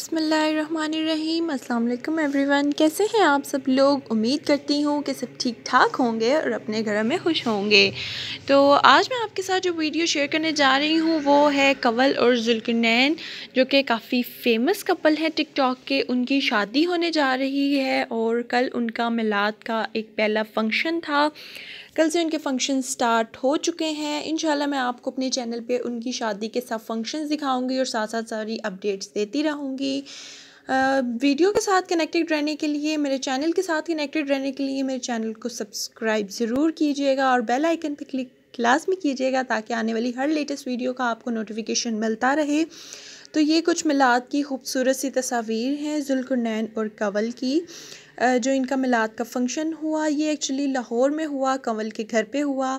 अस्सलाम वालेकुम एवरीवन कैसे हैं आप सब लोग उम्मीद करती हूँ कि सब ठीक ठाक होंगे और अपने घर में खुश होंगे तो आज मैं आपके साथ जो वीडियो शेयर करने जा रही हूँ वो है कवल और जुल्कनैन जो कि काफ़ी फ़ेमस कपल हैं टिकटॉक के उनकी शादी होने जा रही है और कल उनका मिलाद का एक पहला फंक्शन था कल से उनके फंक्शन स्टार्ट हो चुके हैं इन मैं आपको अपने चैनल पे उनकी शादी के सब फंक्शंस दिखाऊंगी और साथ साथ सारी अपडेट्स देती रहूँगी वीडियो के साथ कनेक्टेड रहने के लिए मेरे चैनल के साथ कनेक्टेड रहने के लिए मेरे चैनल को सब्सक्राइब ज़रूर कीजिएगा और बेल आइकन पर क्लिक लाजमी कीजिएगा ताकि आने वाली हर लेटेस्ट वीडियो का आपको नोटिफिकेशन मिलता रहे तो ये कुछ मिलाद की खूबसूरत सी तस्वीर हैं जुल्कुनैन और कंवल की जो इनका मिलाद का फंक्शन हुआ ये एक्चुअली लाहौर में हुआ कंवल के घर पे हुआ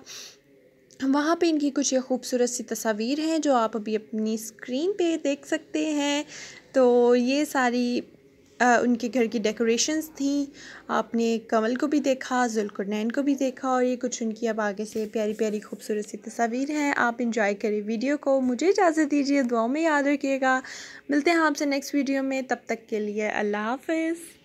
वहाँ पे इनकी कुछ ये खूबसूरत सी तस्वीर हैं जो आप अभी अपनी स्क्रीन पे देख सकते हैं तो ये सारी आ, उनके घर की डेकोरेशंस थी आपने कमल को भी देखा जुलकुरनैन को भी देखा और ये कुछ उनकी अब आगे से प्यारी प्यारी खूबसूरत सी तस्वीर हैं आप इंजॉय करें वीडियो को मुझे इजाज़त दीजिए दुआओं में याद रखिएगा मिलते हैं आपसे नेक्स्ट वीडियो में तब तक के लिए अल्लाह हाफिज़